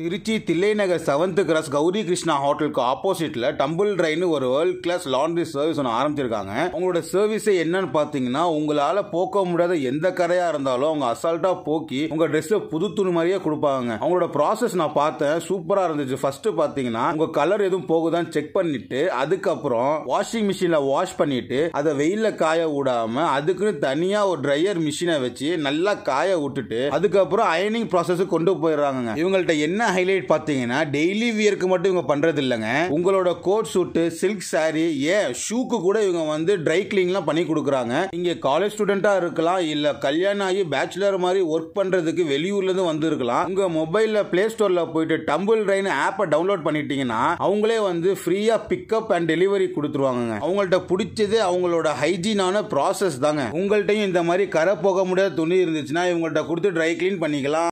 Trichy Thillainagar seventh cross Gowri Krishna ஹோட்டலுக்கு ஆப்போசிட்டில் tumble ட்ரைன்னு ஒரு வேர்ல்ட் கிளாஸ் லாண்ட்ரி சர்வீஸ் ஒன்று ஆரம்பிச்சிருக்காங்க உங்களோட சர்வீஸை என்னன்னு பார்த்தீங்கன்னா உங்களால் போக்க முடியாத எந்த கரையாக இருந்தாலும் அவங்க அசால்ட்டாக போக்கி உங்கள் ட்ரெஸ்ஸை புது துணி மாதிரியே கொடுப்பாங்க அவங்களோட ப்ராசஸ் நான் பார்த்தேன் சூப்பராக இருந்துச்சு ஃபர்ஸ்ட் பார்த்தீங்கன்னா உங்கள் கலர் எதுவும் போகுதான்னு செக் பண்ணிட்டு அதுக்கப்புறம் வாஷிங் மிஷினில் வாஷ் பண்ணிட்டு அதை வெயிலில் காய விடாம அதுக்குன்னு தனியாக ஒரு ட்ரையர் மிஷினை வச்சு நல்லா காய விட்டுட்டு அதுக்கப்புறம் அயனிங் ப்ராசஸ் கொண்டு போயிடுறாங்க இவங்கள்ட்ட என்ன என்ன ஹைலைட் பார்த்தீங்கன்னா டெய்லி வியருக்கு மட்டும் இவங்க பண்ணுறது இல்லைங்க உங்களோட கோட் சூட்டு சில்க் சாரி ஏன் ஷூக்கு கூட இவங்க வந்து ட்ரை கிளீன்லாம் பண்ணி கொடுக்குறாங்க நீங்கள் காலேஜ் ஸ்டூடெண்ட்டாக இருக்கலாம் இல்லை கல்யாணம் ஆகி பேச்சுலர் மாதிரி ஒர்க் பண்ணுறதுக்கு வெளியூர்லேருந்து வந்துருக்கலாம் உங்கள் மொபைலில் ப்ளே ஸ்டோரில் போயிட்டு டம்பிள் ட்ரைன் ஆப்பை டவுன்லோட் பண்ணிட்டீங்கன்னா அவங்களே வந்து ஃப்ரீயாக பிக்கப் அண்ட் டெலிவரி கொடுத்துருவாங்க அவங்கள்ட்ட பிடிச்சது அவங்களோட ஹைஜீனான ப்ராசஸ் தாங்க உங்கள்கிட்டையும் இந்த மாதிரி கரை போக முடியாத துணி இருந்துச்சுன்னா இவங்கள்ட்ட கொடுத்து ட்ரை கிளீன் பண்ணிக்கலாம்